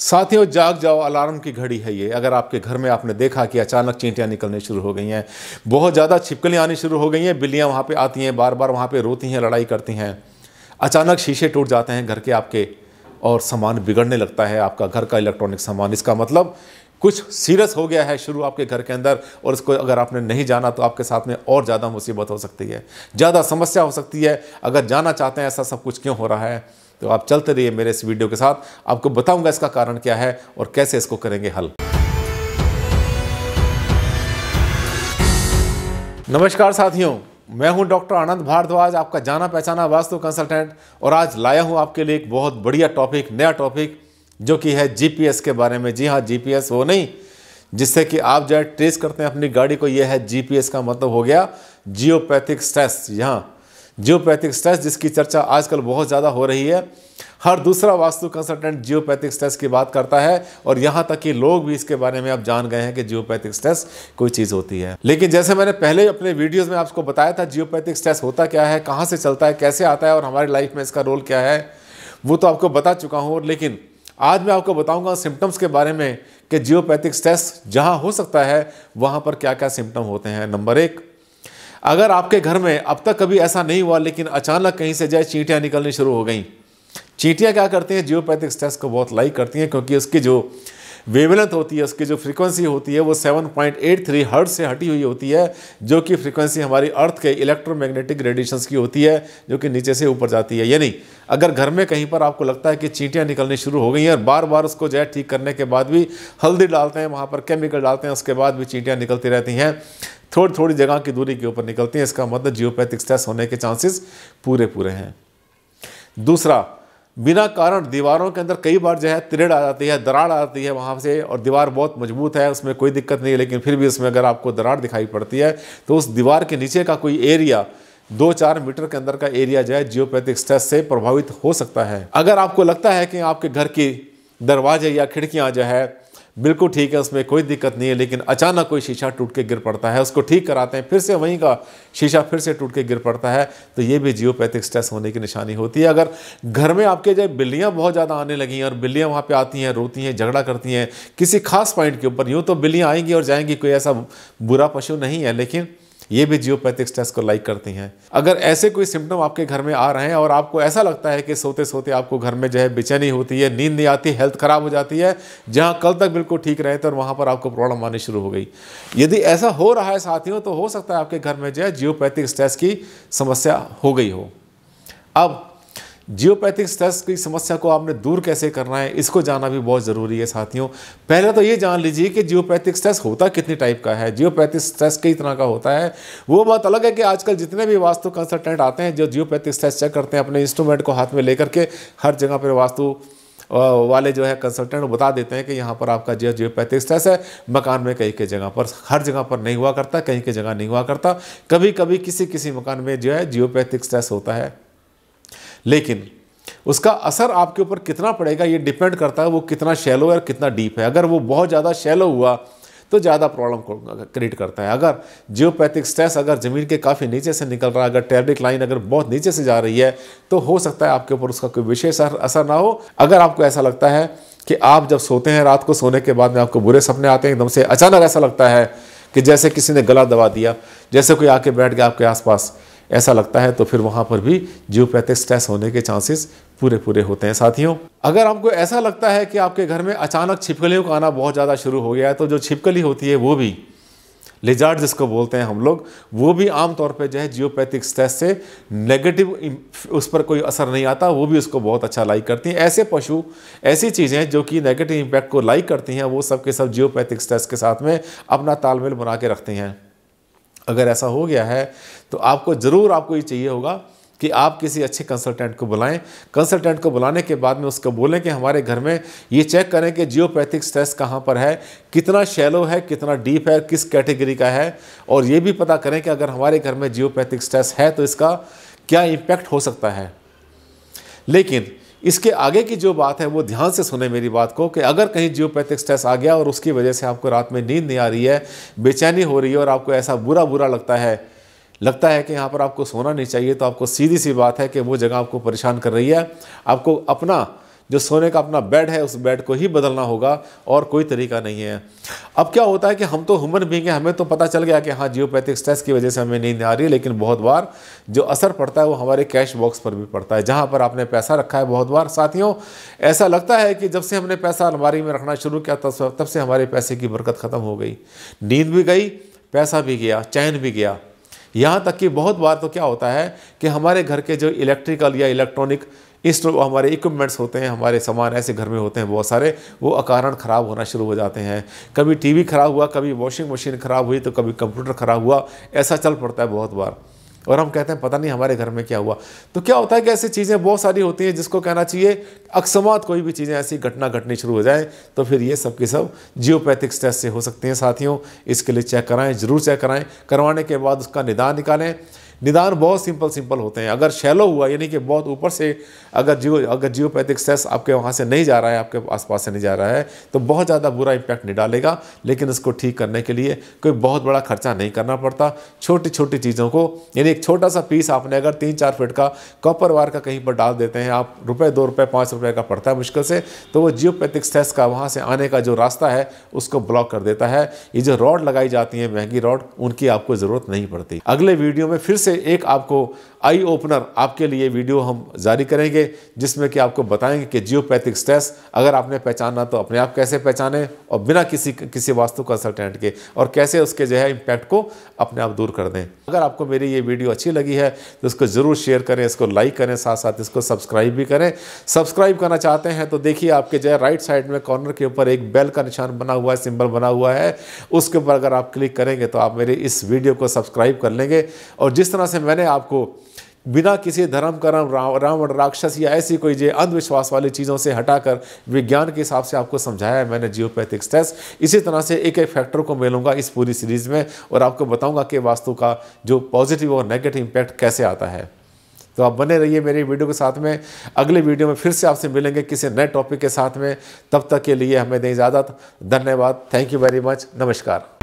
साथियों जाग जाओ अलार्म की घड़ी है ये अगर आपके घर में आपने देखा कि अचानक चींटियाँ निकलने शुरू हो गई हैं बहुत ज़्यादा छिपकलियाँ आनी शुरू हो गई हैं बिल्लियाँ वहाँ पे आती हैं बार बार वहाँ पे रोती हैं लड़ाई करती हैं अचानक शीशे टूट जाते हैं घर के आपके और सामान बिगड़ने लगता है आपका घर का इलेक्ट्रॉनिक सामान इसका मतलब कुछ सीरियस हो गया है शुरू आपके घर के अंदर और इसको अगर आपने नहीं जाना तो आपके साथ में और ज़्यादा मुसीबत हो सकती है ज़्यादा समस्या हो सकती है अगर जाना चाहते हैं ऐसा सब कुछ क्यों हो रहा है तो आप चलते रहिए मेरे इस वीडियो के साथ आपको बताऊंगा इसका कारण क्या है और कैसे इसको करेंगे हल नमस्कार साथियों मैं हूं डॉक्टर आनंद भारद्वाज आपका जाना पहचाना वास्तु कंसल्टेंट और आज लाया हूं आपके लिए एक बहुत बढ़िया टॉपिक नया टॉपिक जो कि है जीपीएस के बारे में जी हाँ जीपीएस वो नहीं जिससे कि आप जो है ट्रेस करते हैं अपनी गाड़ी को ये है जीपीएस का मतलब हो गया जियोपैथिक स्ट्रेस यहाँ जियोपैथिक स्ट्रेस जिसकी चर्चा आजकल बहुत ज़्यादा हो रही है हर दूसरा वास्तु कंसल्टेंट जियोपैथिक स्ट्रेस की बात करता है और यहाँ तक कि लोग भी इसके बारे में अब जान गए हैं कि जियोपैथिक स्ट्रेस कोई चीज़ होती है लेकिन जैसे मैंने पहले अपने वीडियोस में आपको बताया था जियोपैथिक स्ट्रेस होता क्या है कहाँ से चलता है कैसे आता है और हमारी लाइफ में इसका रोल क्या है वो तो आपको बता चुका हूँ लेकिन आज मैं आपको बताऊंगा सिम्टम्स के बारे में कि जियोपैथिक स्ट्रेस जहाँ हो सकता है वहाँ पर क्या क्या सिम्टम होते हैं नंबर एक अगर आपके घर में अब तक कभी ऐसा नहीं हुआ लेकिन अचानक कहीं से जाए चींटियाँ निकलनी शुरू हो गई चींटियाँ क्या करती हैं जियोपैथिक स्ट्रेस को बहुत लाइक करती हैं क्योंकि उसकी जो वेवलेंथ होती है उसकी जो फ्रीक्वेंसी होती है वो 7.83 हर्ट से हटी हुई होती है जो कि फ्रीक्वेंसी हमारी अर्थ के इलेक्ट्रोमैग्नेटिक रेडिएशंस की होती है जो कि नीचे से ऊपर जाती है यानी अगर घर में कहीं पर आपको लगता है कि चींटियाँ निकलनी शुरू हो गई हैं और बार बार उसको जो ठीक करने के बाद भी हल्दी डालते हैं वहाँ पर केमिकल डालते हैं उसके बाद भी चींटियाँ निकलती रहती हैं थोड़ी थोड़ी जगह की दूरी के ऊपर निकलती हैं इसका मतलब जियोपैथिक स्ट्रेस होने के चांसेस पूरे पूरे हैं दूसरा बिना कारण दीवारों के अंदर कई बार जो है तिरड़ आ जाती है दरार आ जाती है वहाँ से और दीवार बहुत मजबूत है उसमें कोई दिक्कत नहीं है लेकिन फिर भी उसमें अगर आपको दरार दिखाई पड़ती है तो उस दीवार के नीचे का कोई एरिया दो चार मीटर के अंदर का एरिया जो है जियोपैथिक स्ट्रेस से प्रभावित हो सकता है अगर आपको लगता है कि आपके घर की दरवाजे या खिड़कियाँ जो है बिल्कुल ठीक है उसमें कोई दिक्कत नहीं है लेकिन अचानक कोई शीशा टूट के गिर पड़ता है उसको ठीक कराते हैं फिर से वहीं का शीशा फिर से टूट के गिर पड़ता है तो ये भी जियोपैथिक स्ट्रेस होने की निशानी होती है अगर घर में आपके जब बिल्लियाँ बहुत ज़्यादा आने लगी हैं और बिल्लियाँ वहाँ पर आती हैं रोती हैं झगड़ा करती हैं किसी खास पॉइंट के ऊपर यूँ तो बिल्लियाँ आएंगी और जाएंगी कोई ऐसा बुरा पशु नहीं है लेकिन ये भी जियोपैथिक्स टेस्ट को लाइक करती हैं अगर ऐसे कोई सिम्टम आपके घर में आ रहे हैं और आपको ऐसा लगता है कि सोते सोते आपको घर में जो है बेचैनी होती है नींद नहीं आती हेल्थ ख़राब हो जाती है जहाँ कल तक बिल्कुल ठीक रहे थे और वहाँ पर आपको प्रॉब्लम आनी शुरू हो गई यदि ऐसा हो रहा है साथियों तो हो सकता है आपके घर में जो है जियोपैथिक स्ट्रेस की समस्या हो गई हो अब जियोपैथिक स्ट्रेस की समस्या को आपने दूर कैसे करना है इसको जानना भी बहुत ज़रूरी है साथियों पहले तो ये जान लीजिए कि जियोपैथिक स्ट्रेस होता कितनी टाइप का है जियोपैथिक स्ट्रेस कई तरह का होता है वो बात अलग है कि आजकल जितने भी वास्तु कंसल्टेंट आते हैं जो जियोपैथिक स्ट्रेस चेक करते हैं अपने इंस्ट्रूमेंट को हाथ में लेकर के हर जगह पर वास्तु वाले जो है कंसल्टेंट बता देते हैं कि यहाँ पर आपका जो जियोपैथिक स्ट्रेस है मकान में कहीं के जगह पर हर जगह पर नहीं हुआ करता कहीं के जगह नहीं हुआ करता कभी कभी किसी किसी मकान में जो है जियोपैथिक स्ट्रेस होता है लेकिन उसका असर आपके ऊपर कितना पड़ेगा ये डिपेंड करता है वो कितना शैलो है और कितना डीप है अगर वो बहुत ज़्यादा शैलो हुआ तो ज़्यादा प्रॉब्लम क्रिएट करता है अगर जियोपैथिक स्ट्रेस अगर ज़मीन के काफ़ी नीचे से निकल रहा है अगर टेरिक लाइन अगर बहुत नीचे से जा रही है तो हो सकता है आपके ऊपर उसका कोई विशेष असर ना हो अगर आपको ऐसा लगता है कि आप जब सोते हैं रात को सोने के बाद में आपको बुरे सपने आते हैं एकदम से अचानक ऐसा लगता है कि जैसे किसी ने गला दबा दिया जैसे कोई आके बैठ गया आपके आसपास ऐसा लगता है तो फिर वहाँ पर भी जियोपैथिक स्ट्रेस होने के चांसेस पूरे पूरे होते हैं साथियों अगर आपको ऐसा लगता है कि आपके घर में अचानक छिपकलियों का आना बहुत ज़्यादा शुरू हो गया है तो जो छिपकली होती है वो भी लिजार्ड जिसको बोलते हैं हम लोग वो भी आमतौर पर जो है जियोपैथिक स्ट्रेस से नेगेटिव उस पर कोई असर नहीं आता वो भी उसको बहुत अच्छा लाइक करती हैं ऐसे पशु ऐसी चीज़ें जो कि नेगेटिव इम्पैक्ट को लाइक करती हैं वो सब के सब जियोपैथिक स्ट्रेस के साथ में अपना तालमेल बना के रखते हैं अगर ऐसा हो गया है तो आपको ज़रूर आपको ये चाहिए होगा कि आप किसी अच्छे कंसल्टेंट को बुलाएं कंसल्टेंट को बुलाने के बाद में उसको बोलें कि हमारे घर में ये चेक करें कि जियोपैथिक स्ट्रेस कहाँ पर है कितना शैलो है कितना डीप है किस कैटेगरी का है और ये भी पता करें कि अगर हमारे घर में जियोपैथिक स्ट्रेस है तो इसका क्या इम्पैक्ट हो सकता है लेकिन इसके आगे की जो बात है वो ध्यान से सुने मेरी बात को कि अगर कहीं जियोपैथिक स्ट्रेस आ गया और उसकी वजह से आपको रात में नींद नहीं आ रही है बेचैनी हो रही है और आपको ऐसा बुरा बुरा लगता है लगता है कि यहाँ पर आपको सोना नहीं चाहिए तो आपको सीधी सी बात है कि वो जगह आपको परेशान कर रही है आपको अपना जो सोने का अपना बेड है उस बेड को ही बदलना होगा और कोई तरीका नहीं है अब क्या होता है कि हम तो ह्यूमन बींग हैं हमें तो पता चल गया कि हाँ जियोपैथिक स्ट्रेस की वजह से हमें नींद आ रही है लेकिन बहुत बार जो असर पड़ता है वो हमारे कैश बॉक्स पर भी पड़ता है जहाँ पर आपने पैसा रखा है बहुत बार साथियों ऐसा लगता है कि जब से हमने पैसा अलमारी में रखना शुरू किया तब तब से हमारे पैसे की बरकत ख़त्म हो गई नींद भी गई पैसा भी गया चैन भी गया यहाँ तक कि बहुत बार तो क्या होता है कि हमारे घर के जो इलेक्ट्रिकल या इलेक्ट्रॉनिक इस तो हमारे इक्विपमेंट्स होते हैं हमारे सामान ऐसे घर में होते हैं बहुत सारे वो अकारण ख़राब होना शुरू हो जाते हैं कभी टीवी ख़राब हुआ कभी वॉशिंग मशीन ख़राब हुई तो कभी कंप्यूटर ख़राब हुआ ऐसा चल पड़ता है बहुत बार और हम कहते हैं पता नहीं हमारे घर में क्या हुआ तो क्या होता है कि ऐसी चीज़ें बहुत सारी होती हैं जिसको कहना चाहिए अकस्मात कोई भी चीज़ें ऐसी घटना घटनी शुरू हो जाए तो फिर ये सब के सब जियोपैथिक स्ट्रेस से हो सकती हैं साथियों इसके लिए चेक कराएं ज़रूर चेक कराएं करवाने के बाद उसका निदान निकालें निदान बहुत सिंपल सिंपल होते हैं अगर शैलो हुआ यानी कि बहुत ऊपर से अगर जियो अगर जियोपैथिक सेस आपके वहाँ से नहीं जा रहा है आपके आसपास से नहीं जा रहा है तो बहुत ज़्यादा बुरा इम्पैक्ट नहीं डालेगा लेकिन इसको ठीक करने के लिए कोई बहुत बड़ा खर्चा नहीं करना पड़ता छोटी छोटी चीज़ों को यानी एक छोटा सा पीस आपने अगर तीन चार फिट का कॉपर वार का कहीं पर डाल देते हैं आप रुपये दो रुपये पाँच रुपये का पड़ता है मुश्किल से तो वो जियोपैथिक सेस का वहाँ से आने का जो रास्ता है उसको ब्लॉक कर देता है ये जो रॉड लगाई जाती है महंगी रॉड उनकी आपको ज़रूरत नहीं पड़ती अगले वीडियो में फिर से से एक आपको आई ओपनर आपके लिए वीडियो हम जारी करेंगे जिसमें कि आपको बताएंगे कि जियोपैथिक स्ट्रेस अगर आपने पहचाना तो अपने आप कैसे पहचाने और बिना किसी किसी वास्तु कंसल्टेंट के और कैसे उसके जो है इम्पैक्ट को अपने आप दूर कर दें अगर आपको मेरी ये वीडियो अच्छी लगी है तो इसको ज़रूर शेयर करें इसको लाइक करें साथ साथ इसको सब्सक्राइब भी करें सब्सक्राइब करना चाहते हैं तो देखिए आपके जो है राइट साइड में कॉर्नर के ऊपर एक बेल का निशान बना हुआ है सिंबल बना हुआ है उसके ऊपर अगर आप क्लिक करेंगे तो आप मेरे इस वीडियो को सब्सक्राइब कर लेंगे और जिस तरह तरह से मैंने आपको बिना किसी धर्म कर्म रावण राक्षस या ऐसी कोई जो अंधविश्वास वाली चीज़ों से हटाकर विज्ञान के हिसाब से आपको समझाया है मैंने जियोपैथिक स्ट्रेस इसी तरह से एक एक फैक्टर को मिलूंगा इस पूरी सीरीज़ में और आपको बताऊंगा कि वास्तु का जो पॉजिटिव और नेगेटिव इम्पैक्ट कैसे आता है तो आप बने रहिए मेरी वीडियो के साथ में अगले वीडियो में फिर से आपसे मिलेंगे किसी नए टॉपिक के साथ में तब तक के लिए हमें दें इजाज़त धन्यवाद थैंक यू वेरी मच नमस्कार